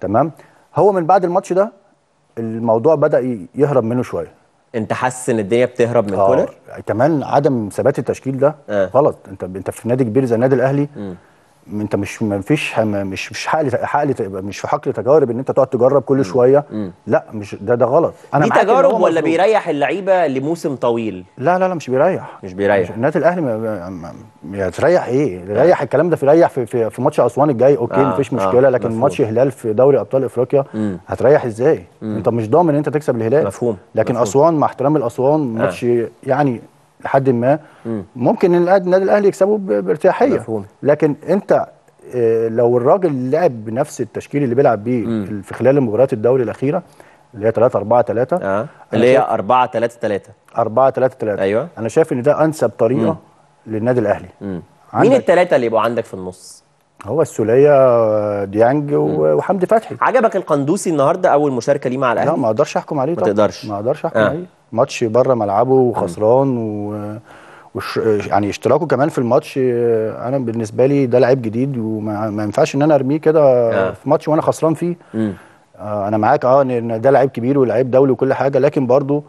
تمام هو من بعد الماتش ده الموضوع بدأ يهرب منه شويه انت حاسس ان الدنيا بتهرب من آه. كولر كمان عدم ثبات التشكيل ده آه. غلط انت انت في نادي كبير زي النادي الاهلي م. انت مش ما فيش مش مش حقل حقل مش في حقل تجارب ان انت تقعد تجرب كل شويه شويه مم. لا مش ده ده غلط انا دي تجارب ولا بيريح اللعيبه لموسم طويل لا لا لا مش بيريح مش بيريح النادي الاهلي هتريح ايه آه. الكلام ده في ريح في في, في ماتش اسوان الجاي اوكي آه مفيش آه، مشكله آه لكن مفهوم. ماتش هلال في دوري ابطال افريقيا مم. هتريح ازاي انت مش ضامن ان انت تكسب الهلال مفهوم لكن مفهوم. اسوان مع احترام الاسوان آه. ماتش يعني لحد ما ممكن النادي الاهلي يكسبه بارتياحيه مفهوم. لكن انت آه، لو الراجل لعب بنفس التشكيل اللي بيلعب بيه في خلال مباريات الدوري الاخيره اللي هي 3 4 3 اه اللي هي 4 3 3 4 3 3 ايوه انا شايف ان ده انسب طريقه مم. للنادي الاهلي مم. مين الثلاثه اللي يبقوا عندك في النص هو السوليه آه، ديانج وحمدي فتحي عجبك القندوسي النهارده اول مشاركه ليه مع الاهلي لا ما اقدرش احكم عليه طبعا ما تقدرش ما اقدرش احكم آه. عليه ماتش بره ملعبه وخسران و وش يعني اشتراكه كمان في الماتش انا بالنسبه لي ده لعيب جديد وما ينفعش ان انا ارميه كده آه. في ماتش وانا خسران فيه آه انا معاك اه ان ده لعيب كبير ولعيب دولي وكل حاجه لكن برضه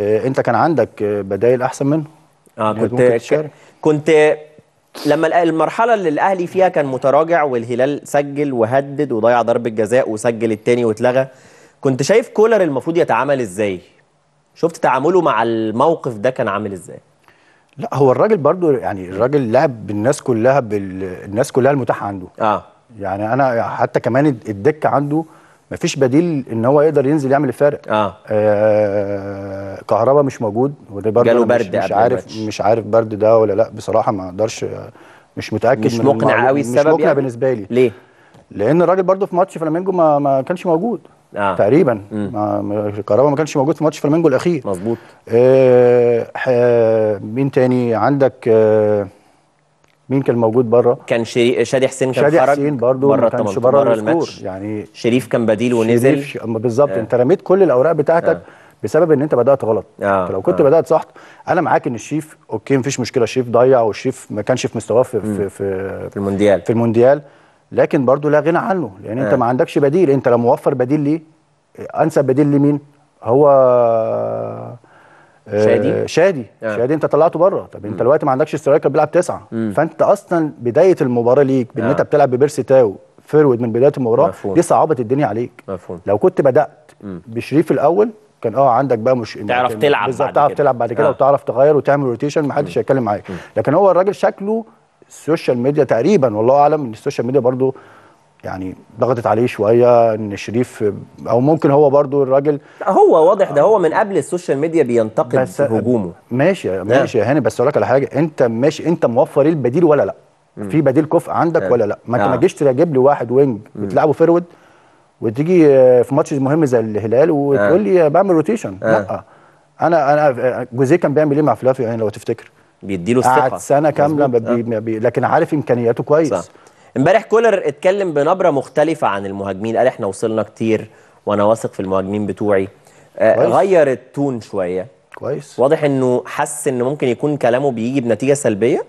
آه انت كان عندك آه، بدايل احسن منه اه يعني كنت كنت لما المرحله اللي الاهلي فيها كان متراجع والهلال سجل وهدد وضيع ضربه جزاء وسجل الثاني واتلغى كنت شايف كولر المفروض يتعامل ازاي شفت تعامله مع الموقف ده كان عامل ازاي لا هو الراجل برضو يعني الراجل لعب بالناس كلها بالناس كلها المتاحه عنده اه يعني انا حتى كمان الدكه عنده مفيش بديل ان هو يقدر ينزل يعمل الفارق اه, آه كهربا مش موجود وده برضه مش, برد مش, عارف مش عارف برد ده ولا لا بصراحه ما اقدرش مش متاكد مش مقنع قوي السبب مش مقنع يعني؟ بالنسبه لي ليه لان الراجل برضه في ماتش فلامينجو ما, ما كانش موجود آه. تقريبا كهربا ما كانش موجود في ماتش فلامينجو الاخير مظبوط آه،, آه مين تاني عندك آه مين كان موجود بره كان شري... شادي حسين كان شادي خرج حسين برضو بره ما كانش بره الماتش يعني شريف كان بديل ونزل شريف آه، بالظبط آه. انت رميت كل الاوراق بتاعتك آه. بسبب ان انت بدات غلط آه. لو كنت آه. بدات صح انا معاك ان الشريف اوكي مفيش مشكله الشريف ضيع والشريف ما كانش في مستواه في, في في في المونديال في المونديال لكن برضو لا غنى عنه لان يعني انت آه. ما عندكش بديل انت لو موفر بديل ليه انسب بديل لمين هو آه، شادي شادي آه. شادي انت طلعته بره طب انت دلوقتي ما عندكش سترايكر بيلعب تسعه مم. فانت اصلا بدايه المباراه ليك بان آه. انت بتلعب ببيرسي تاو فيرود من بدايه المباراه مفهوم. دي صعبت الدنيا عليك مفهوم. لو كنت بدات مم. بشريف الاول كان اه عندك بقى مش يعني تعرف تلعب بعد تعرف كده. تلعب بعد كده آه. وتعرف تغير وتعمل روتيشن محدش هيتكلم معاك لكن هو الراجل شكله السوشيال ميديا تقريبا والله اعلم ان السوشيال ميديا برضو يعني ضغطت عليه شويه ان شريف او ممكن هو برضو الراجل هو واضح ده هو من قبل السوشيال ميديا بينتقد بس هجومه ماشي نعم. ماشي يا هاني بس اقول لك على حاجه انت ماشي انت موفر البديل ولا لا مم. في بديل كفء عندك مم. نعم. ولا لا ما انت ما تجيش نعم. تجيب لي واحد وينج بتلعبه فيرود وتيجي في ماتش مهم زي الهلال وتقول لي بعمل روتيشن لا انا انا جوزيه كان بيعمل ايه مع فلافيو يعني لو تفتكر بيديله الثقه قعد سنه كامله بي... آه. بي... لكن عارف امكانياته كويس صح. امبارح كولر اتكلم بنبره مختلفه عن المهاجمين قال احنا وصلنا كتير وانا واثق في المهاجمين بتوعي آه، كويس. غير التون شويه كويس واضح انه حس ان ممكن يكون كلامه بيجي بنتيجه سلبيه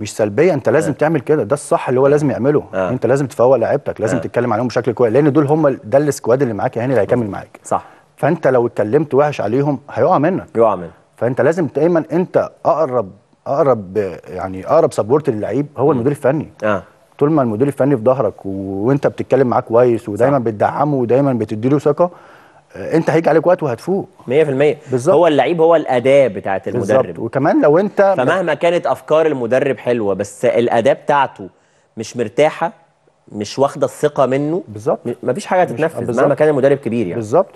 مش سلبيه انت لازم آه. تعمل كده ده الصح اللي هو آه. لازم يعمله آه. انت لازم تفوق لعيبتك لازم آه. تتكلم عليهم بشكل كويس لان دول هم ده السكواد اللي معاك يا هاني اللي هيكمل معاك صح فانت لو اتكلمت وحش عليهم هيقع منك يقع منك فانت لازم دايما انت اقرب اقرب يعني اقرب سبورت للعيب هو المدير الفني اه طول ما المدير الفني في ظهرك و... وانت بتتكلم معاه كويس ودايما بتدعمه ودايما بتديله ثقه آه، انت هيجي عليك وقت وهتفوق 100% بالظبط هو اللعيب هو الاداه بتاعه المدرب بالزبط. وكمان لو انت فمهما كانت افكار المدرب حلوه بس الاداه بتاعته مش مرتاحه مش واخده الثقه منه بالظبط مفيش حاجه هتتنفذ مهما كان المدرب كبير يعني بالظبط